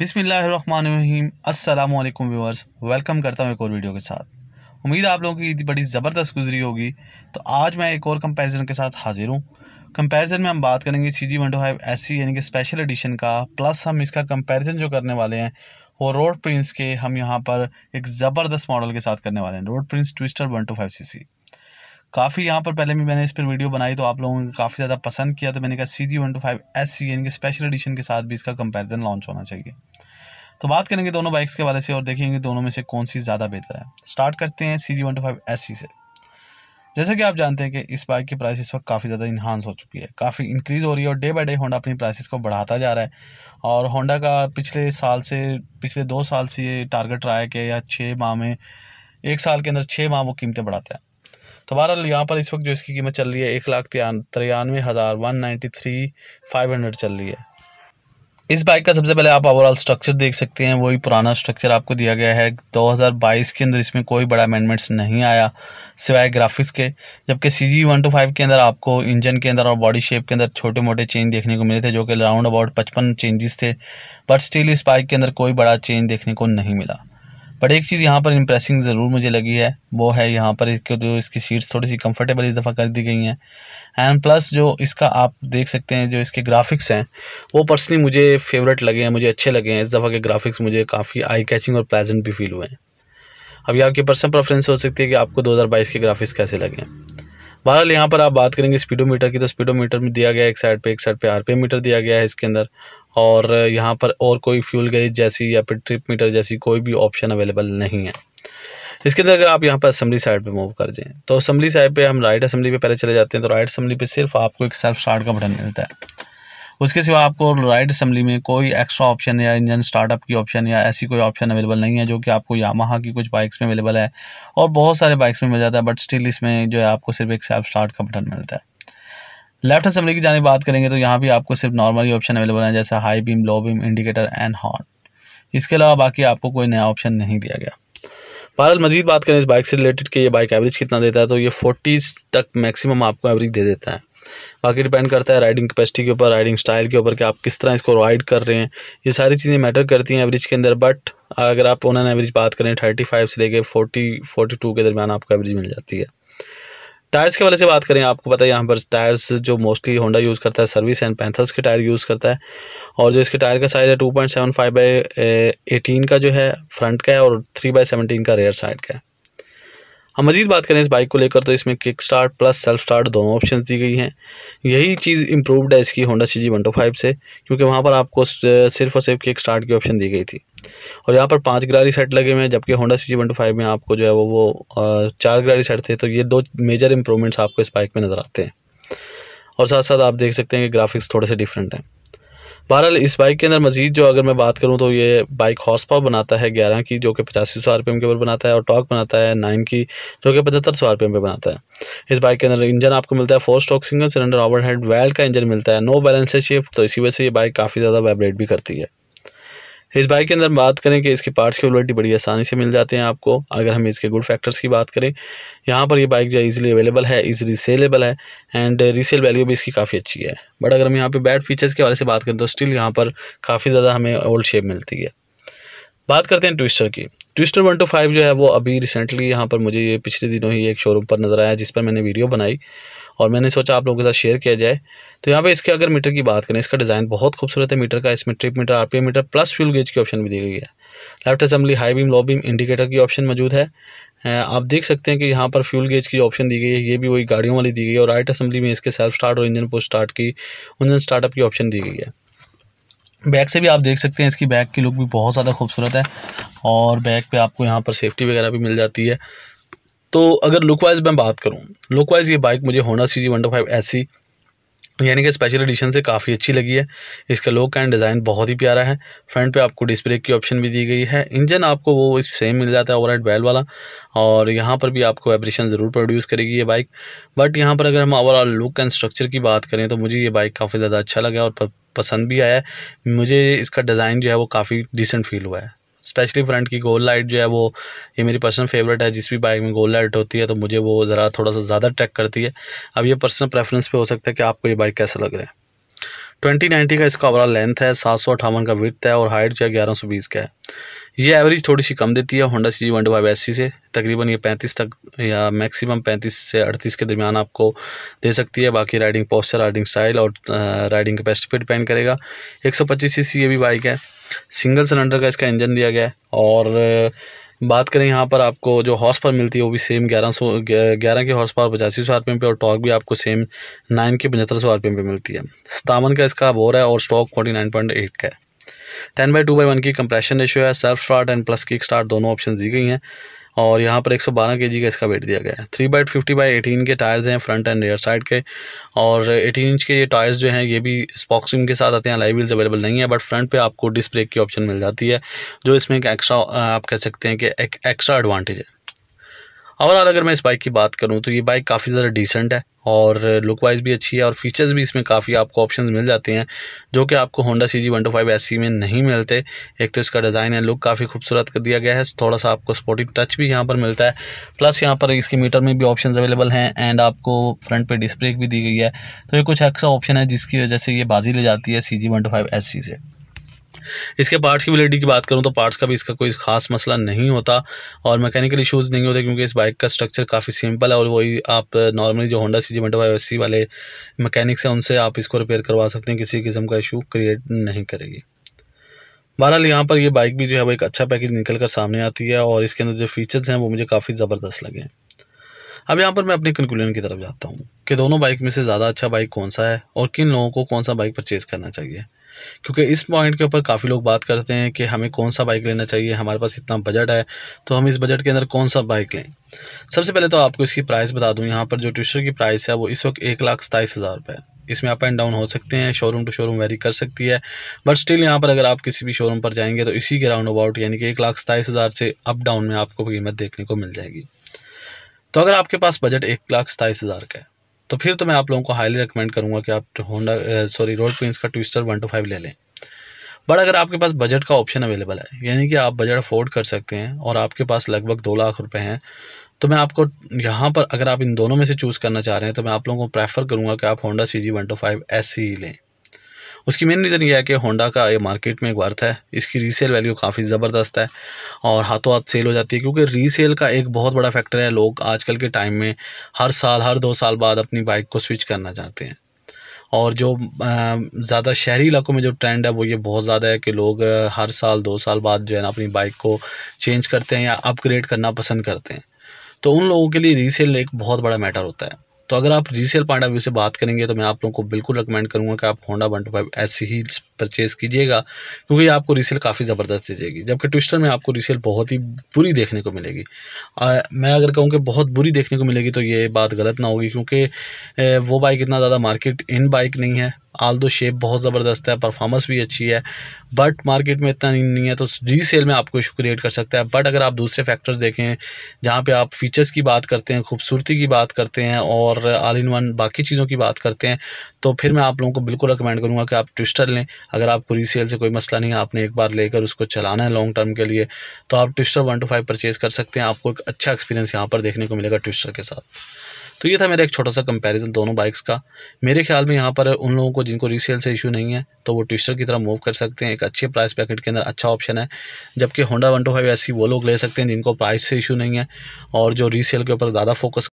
बिसमीम् अल्लाम viewers welcome करता हूँ एक और वीडियो के साथ उम्मीद आप लोगों की बड़ी ज़बरदस्त गुजरी होगी तो आज मैं एक और कंपैरिजन के साथ हाजिर हूँ कंपैरिजन में हम बात करेंगे C G one two five S यानी कि स्पेशल एडिशन का प्लस हम इसका कंपैरिजन जो करने वाले हैं वो रोड प्रिंस के हम यहाँ पर एक ज़बरदस्त मॉडल के साथ करने वाले हैं Road Prince Twister one two five C C काफ़ी यहाँ पर पहले भी मैंने इस पर वीडियो बनाई तो आप लोगों ने काफ़ी ज़्यादा पसंद किया तो मैंने कहा C G one two five S C यानी कि स्पेशल एडिशन के साथ भी इसका कंपैरिजन लॉन्च होना चाहिए तो बात करेंगे दोनों बाइक्स के बारे से और देखेंगे दोनों में से कौन सी ज़्यादा बेहतर है स्टार्ट करते हैं C G one two five S C से जैसे कि आप जानते हैं कि इस बाइक की प्राइस इस वक्त काफ़ी ज़्यादा इन्हांस हो चुकी है काफ़ी इंक्रीज़ हो रही है और डे बाई डे होंडा अपनी प्राइसेस को बढ़ाता जा रहा है और होंडा का पिछले साल से पिछले दो साल से ये टारगेट रहा है कि या छः माह में एक साल के अंदर छः माह वो कीमतें बढ़ाता है तो बहरहाल यहाँ पर इस वक्त जो इसकी कीमत चल रही है एक लाख तिरानवे हज़ार one ninety three five hundred चल रही है इस बाइक का सबसे पहले आप ओवरऑल स्ट्रक्चर देख सकते हैं वही पुराना स्ट्रक्चर आपको दिया गया है 2022 के अंदर इसमें कोई बड़ा अमेंडमेंट्स नहीं आया सिवाय ग्राफिक्स के जबकि C G one two five के अंदर आपको इंजन के अंदर और बॉडी शेप के अंदर छोटे मोटे चेंज देखने को मिले थे जो कि राउंड अबाउट पचपन चेंजेस थे बट स्टिल इस बाइक के अंदर कोई बड़ा चेंज देखने को नहीं मिला बट एक चीज़ यहाँ पर इंप्रेसिंग ज़रूर मुझे लगी है वो है यहाँ पर इसके जो इसकी सीट्स थोड़ी सी कंफर्टेबल दफ़ा कर दी गई हैं एंड प्लस जो इसका आप देख सकते हैं जो इसके ग्राफिक्स हैं वो पर्सनली मुझे फेवरेट लगे हैं मुझे अच्छे लगे हैं इस दफ़ा के ग्राफिक्स मुझे काफ़ी आई कैचिंग और प्लेजेंट भी फील हुए हैं अभी आपकी पर्सनल प्रेफरेंस हो सकती है कि आपको दो के ग्राफिक्स कैसे लगे बहरहाल यहाँ पर आप बात करेंगे स्पीडोमीटर की तो स्पीडोमीटर में दिया गया एक साइड पे एक साइड पे आरपीएम मीटर दिया गया है इसके अंदर और यहाँ पर और कोई फ्यूल गेज जैसी या फिर ट्रिप मीटर जैसी कोई भी ऑप्शन अवेलेबल नहीं है इसके अंदर अगर आप यहाँ पर असम्बली साइड पे मूव कर जाएँ तो असम्बली साइड पे हम राइट असम्बली पे पहले चले जाते हैं तो राइट असम्बली पे सिर्फ आपको एक सेल्फ स्टार्ट का बटन मिलता है उसके सिवा आपको राइट असम्बली में कोई एक्स्ट्रा ऑप्शन या इंजन स्टार्टअप की ऑप्शन या ऐसी कोई ऑप्शन अवेलेबल नहीं है जो कि आपको यामाहा की कुछ बाइक्स में अवेलेबल है और बहुत सारे बाइक्स में मिल जाता है बट स्टिल इसमें जो है आपको सिर्फ एक सेल्फ स्टार्ट का बटन मिलता है लेफ्ट असम्बली की जाने बात करेंगे तो यहाँ भी आपको सिर्फ नॉर्मल ही ऑप्शन अवेलेबल हैं जैसे high beam low beam indicator and horn इसके अलावा बाकी आपको कोई नया ऑप्शन नहीं दिया गया बहरहाल मजीद बात करें इस बाइक से रिलेटेड कि ये बाइक एवरेज कितना देता है तो ये फोर्टीज़ तक मैक्सिमम आपको एवरेज दे देता है बाकी डिपेंड करता है राइडिंग कैपेसिटी के ऊपर राइडिंग स्टाइल के ऊपर कि आप किस तरह इसको राइड कर रहे हैं ये सारी चीज़ें मैटर करती हैं एवरेज के अंदर बट अगर आप ऑन एवरेज बात करें थर्टी फाइव से लेकर फोर्टी फोर्टी टू के दरमियान आपको एवरेज मिल जाती है टायर्स के वाले से बात करें आपको पता है यहाँ पर टायर्स जो मोस्टली होंडा यूज़ करता है सर्विस एंड पैंथर्स के टायर यूज़ करता है और जो इसके टायर का साइज़ है two point seven five by eighteen का जो है फ्रंट का है और थ्री बाई सेवनटीन का रेयर साइड का है हम मजीद बात करें इस बाइक को लेकर तो इसमें kick start plus self start दोनों ऑप्शन दी गई हैं यही चीज़ इंप्रूवड है इसकी Honda C G one two five से क्योंकि वहाँ पर आपको सिर्फ और सिर्फ किक स्टार्ट की ऑप्शन दी गई थी और यहाँ पर पाँच ग्रारी सेट लगे हुए हैं जबकि Honda C G one two five में आपको जो है वो वो चार ग्रारी सेट थे तो ये दो मेजर इंप्रूवमेंट्स आपको इस बाइक में नज़र आते हैं और साथ साथ आप देख सकते हैं कि ग्राफिक्स थोड़े से डिफरेंट हैं बहरहाल इस बाइक के अंदर मजीद जो अगर मैं बात करूँ तो ये बाइक हॉर्स पावर बनाता है ग्यारह की जो कि पचासी सौ आर के ऊपर बनाता है और टॉक बनाता है नाइन की जो कि पचहत्तर सौ आर पे बनाता है इस बाइक के अंदर इंजन आपको मिलता है four stroke single cylinder over head valve का इंजन मिलता है नो बैलेंस शिफ्ट तो इसी वजह से ये बाइक काफ़ी ज़्यादा वाइब्रेट भी करती है इस बाइक के अंदर बात करें कि इसके पार्ट्स की अवेलेबिलिटी बड़ी आसानी से मिल जाते हैं आपको अगर हम इसके गुड फैक्टर्स की बात करें यहाँ पर ये बाइक जो ईज़िली अवेलेबल है ईज़िली सेलेबल है एंड रीसेल वैल्यू भी इसकी काफ़ी अच्छी है बट अगर हम यहाँ पे बैड फीचर्स के वाले से बात करें तो स्टिल यहाँ पर काफ़ी ज़्यादा हमें ओल्ड शेप मिलती है बात करते हैं ट्विस्टर की ट्विस्टर वन टू फाइव जो है वो अभी रिसेंटली यहाँ पर मुझे ये पिछले दिनों ही एक शोरूम पर नज़र आया जिस पर मैंने वीडियो बनाई और मैंने सोचा आप लोगों के साथ शेयर किया जाए तो यहाँ पे इसके अगर मीटर की बात करें इसका डिज़ाइन बहुत खूबसूरत है मीटर का इसमें trip meter R meter plus fuel gauge की ऑप्शन भी दी गई है left assembly high beam low beam indicator की ऑप्शन मौजूद है आप देख सकते हैं कि यहाँ पर फ्यूल गेज की ऑप्शन दी गई है ये भी वही गाड़ियों वाली दी गई है और राइट असम्बली में इसके सेल्फ स्टार्ट और इंजन पोस्ट स्टार्ट की इंजन स्टार्टअप की ऑप्शन दी गई है बैक से भी आप देख सकते हैं इसकी बैक की लुक भी बहुत ज़्यादा खूबसूरत है और बैक पे आपको यहाँ पर सेफ्टी वगैरह भी मिल जाती है तो अगर लुक वाइज मैं बात करूँ लुक वाइज ये बाइक मुझे होना C G one five S यानी कि स्पेशल एडिशन से काफ़ी अच्छी लगी है इसका लुक एंड डिज़ाइन बहुत ही प्यारा है फ्रंट पे आपको डिस्प्ले की ऑप्शन भी दी गई है इंजन आपको वो सेम मिल जाता है ओवरहेड बैल वाला और यहाँ पर भी आपको वाइब्रेशन ज़रूर प्रोड्यूस करेगी ये बाइक बट यहाँ पर अगर हम ओवरऑल लुक एंड स्ट्रक्चर की बात करें तो मुझे ये बाइक काफ़ी ज़्यादा अच्छा लगा और पसंद भी आया है मुझे इसका डिज़ाइन जो है वो काफ़ी डिसेंट फील हुआ है स्पेशली फ्रंट की गोल लाइट जो है वो ये मेरी पर्सनल फेवरेट है जिस भी बाइक में गोल लाइट होती है तो मुझे वो ज़रा थोड़ा सा ज़्यादा ट्रैक करती है अब ये पर्सनल प्रेफरेंस पे हो सकता है कि आपको ये बाइक कैसा लग रहा है ट्वेंटी नाइन्टी का इसका ओवरऑल लेंथ है सात सौ अठावन का विथ है और हाइट जो है ग्यारह सौ बीस का है ये एवरेज थोड़ी सी कम देती है Honda C G one five S से तकरीबन ये पैंतीस तक या मैक्सिमम पैंतीस से अड़तीस के दरमियान आपको दे सकती है बाकी राइडिंग पोस्चर राइडिंग स्टाइल और राइडिंग कैपेसिटी पर डिपेंड करेगा एक सौ पच्चीस सी सी ये भी बाइक है सिंगल सिलेंडर का इसका इंजन दिया गया है और बात करें यहाँ पर आपको जो हॉर्स पावर मिलती है वो भी सेम ग्यारह सौ ग्यारह के हॉर्स पावर पचासी सौ आर पी एम पे और टॉर्क भी आपको सेम नाइन के पचहत्तर सौ आर पी एम पे मिलती है सतावन का इसका बोर है और stroke forty nine point eight का है ten by two by one की कंप्रेशन रेशियो है self start and plus kick start दोनों ऑप्शन दी गई हैं और यहाँ पर 112 जी का इसका वेट दिया गया है three by fifty by eighteen के टायर्स हैं फ्रंट एंड रेयर साइड के और 18 इंच के ये टायर्स जो हैं ये भी स्पॉक्सिंग के साथ आते हैं लाइव व्हील्स अवेलेबल नहीं है बट फ्रंट पे आपको डिस्प्रेक की ऑप्शन मिल जाती है जो इसमें एक एक्स्ट्रा आप कह सकते हैं कि एक एक्स्ट्रा एडवांटेज है ओवरऑल अगर मैं इस बाइक की बात करूँ तो ये बाइक काफ़ी ज़्यादा डिसेंट है और लुक वाइज भी अच्छी है और फीचर्स भी इसमें काफ़ी आपको ऑप्शन मिल जाते हैं जो कि आपको Honda C G one two five S में नहीं मिलते एक तो इसका डिज़ाइन है लुक काफ़ी खूबसूरत कर दिया गया है थोड़ा सा आपको स्पोर्टिव टच भी यहाँ पर मिलता है प्लस यहाँ पर इसके मीटर में भी ऑप्शन अवेलेबल हैं एंड आपको फ्रंट पर डिस्प्ले भी दी गई है तो ये कुछ एक्स्ट्रा ऑप्शन है जिसकी वजह से ये बाजी ले जाती है C G one two five S से इसके पार्ट्स की बिलिटी की बात करूँ तो पार्ट्स का भी इसका कोई खास मसला नहीं होता और मैकेनिकल इश्यूज नहीं होते क्योंकि इस बाइक का स्ट्रक्चर काफ़ी सिंपल है और वही आप नॉर्मली जो होंडा सी जी मेटो वाले मैकेनिक्स हैं उनसे आप इसको रिपेयर करवा सकते हैं किसी किस्म का इशू क्रिएट नहीं करेगी बहरहाल यहाँ पर यह बाइक भी जो है वो एक अच्छा पैकेज निकल कर सामने आती है और इसके अंदर जो फीचर्स हैं वो मुझे काफ़ी ज़बरदस्त लगे हैं अब यहाँ पर मैं अपने कंक्लूजन की तरफ जाता हूँ कि दोनों बाइक में से ज़्यादा अच्छा बाइक कौन सा है और किन लोगों को कौन सा बाइक परचेज़ करना चाहिए क्योंकि इस पॉइंट के ऊपर काफ़ी लोग बात करते हैं कि हमें कौन सा बाइक लेना चाहिए हमारे पास इतना बजट है तो हम इस बजट के अंदर कौन सा बाइक लें सबसे पहले तो आपको इसकी प्राइस बता दूँ यहाँ पर जो ट्विस्टर की प्राइस है वो इस वक्त एक लाख सताईस हज़ार रुपये इसमें अप एंड डाउन हो सकते हैं शोरूम टू शोरूम वेरी कर सकती है बट स्टिल यहाँ पर अगर आप किसी भी शोरूम पर जाएंगे तो इसी के राउंड अबाउट यानी कि एक लाख सताईस हज़ार से अप डाउन में आपको कीमत देखने को मिल जाएगी तो अगर आपके पास बजट एक लाख सताईस हज़ार का है तो फिर तो मैं आप लोगों को हाईली रिकमेंड करूँगा कि आप होंडा सॉरी रोड प्रिंस का ट्विस्टर वन टू फाइव ले लें बट अगर आपके पास बजट का ऑप्शन अवेलेबल है यानी कि आप बजट अफोर्ड कर सकते हैं और आपके पास लगभग दो लाख रुपए हैं तो मैं आपको यहाँ पर अगर आप इन दोनों में से चूज़ करना चाह रहे हैं तो मैं आप लोगों को प्रेफर करूँगा कि आप Honda C G one two five S ही लें उसकी मेन रीज़न यह है कि होंडा का ये मार्केट में एक वर्थ है इसकी रीसेल वैल्यू काफ़ी ज़बरदस्त है और हाथों हाथ सेल हो जाती है क्योंकि रीसेल का एक बहुत बड़ा फैक्टर है लोग आजकल के टाइम में हर साल हर दो साल बाद अपनी बाइक को स्विच करना चाहते हैं और जो ज़्यादा शहरी इलाकों में जो ट्रेंड है वो ये बहुत ज़्यादा है कि लोग हर साल दो साल बाद जो है ना अपनी बाइक को चेंज करते हैं या अपग्रेड करना पसंद करते हैं तो उन लोगों के लिए रीसेल एक बहुत बड़ा मैटर होता है तो अगर आप G C L point of view से बात करेंगे तो मैं आप लोगों को बिल्कुल रिकमेंड करूँगा कि आप होंडा वन टू फाइव ऐसी ही परचेज़ कीजिएगा क्योंकि आपको रीसेल काफ़ी ज़बरदस्त दीजिएगी जबकि ट्विस्टर में आपको रीसेल बहुत ही बुरी देखने को मिलेगी आ, मैं अगर कहूँ कि बहुत बुरी देखने को मिलेगी तो ये बात गलत ना होगी क्योंकि वो बाइक इतना ज़्यादा मार्केट इन बाइक नहीं है आल दो शेप बहुत ज़बरदस्त है परफॉर्मेंस भी अच्छी है बट मार्केट में इतना नहीं है तो रीसेल में आपको इशू क्रिएट कर सकता है बट अगर आप दूसरे फैक्टर्स देखें जहाँ पे आप फीचर्स की बात करते हैं खूबसूरती की बात करते हैं और आल इन वन बाकी चीज़ों की बात करते हैं तो फिर मैं आप लोगों को बिल्कुल रिकमेंड करूँगा कि आप ट्विस्टर लें अगर आपको रीसेल से कोई मसला नहीं है आपने एक बार लेकर उसको चलाना है लॉन्ग टर्म के लिए तो आप Twister one two five purchase कर सकते हैं आपको एक अच्छा एक्सपीरियंस यहाँ पर देखने को मिलेगा ट्विस्टर के साथ तो ये था मेरा एक छोटा सा कंपैरिजन दोनों बाइक्स का मेरे ख्याल में यहाँ पर उन लोगों को जिनको रीसेल से इशू नहीं है तो वो ट्विस्टर की तरह मूव कर सकते हैं एक अच्छे प्राइस पैकेट के अंदर अच्छा ऑप्शन है जबकि होंडा वन टू फाइव ऐसी वो लोग ले सकते हैं जिनको प्राइस से इशू नहीं है और जो रीसेल के ऊपर ज़्यादा फोकस